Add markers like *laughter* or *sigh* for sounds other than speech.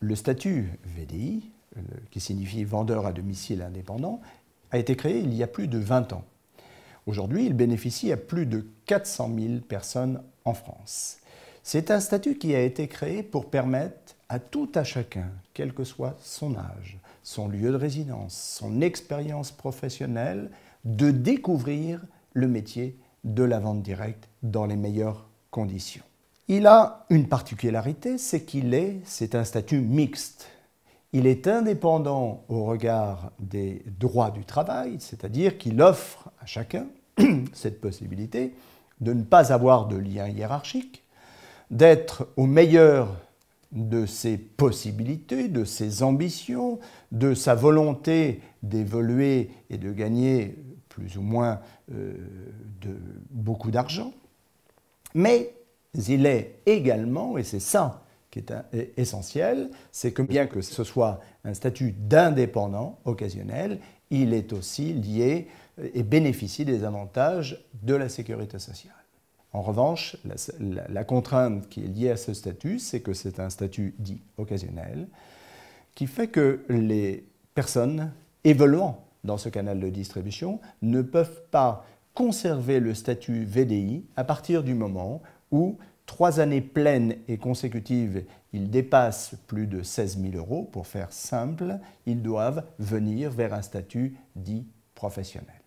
le statut VDI, euh, qui signifie vendeur à domicile indépendant, a été créé il y a plus de 20 ans. Aujourd'hui, il bénéficie à plus de 400 000 personnes en France. C'est un statut qui a été créé pour permettre à tout à chacun, quel que soit son âge, son lieu de résidence, son expérience professionnelle, de découvrir le métier de la vente directe dans les meilleures conditions. Il a une particularité, c'est qu'il est, c'est un statut mixte. Il est indépendant au regard des droits du travail, c'est-à-dire qu'il offre à chacun *clears throat* cette possibilité de ne pas avoir de lien hiérarchique, d'être au meilleur de ses possibilités, de ses ambitions, de sa volonté d'évoluer et de gagner plus ou moins euh, de, beaucoup d'argent, mais il est également, et c'est ça qui est, euh, essentiel, c'est que bien que ce soit un statut d'indépendant occasionnel, il est aussi lié euh, et bénéficie des avantages de la sécurité sociale. En revanche, la, la contrainte qui est liée à ce statut, c'est que c'est un statut dit occasionnel, qui fait que les personnes évoluant dans ce canal de distribution ne peuvent pas conserver le statut VDI à partir du moment ou trois années pleines et consécutives, ils dépassent plus de 16 000 euros, pour faire simple, ils doivent venir vers un statut dit professionnel.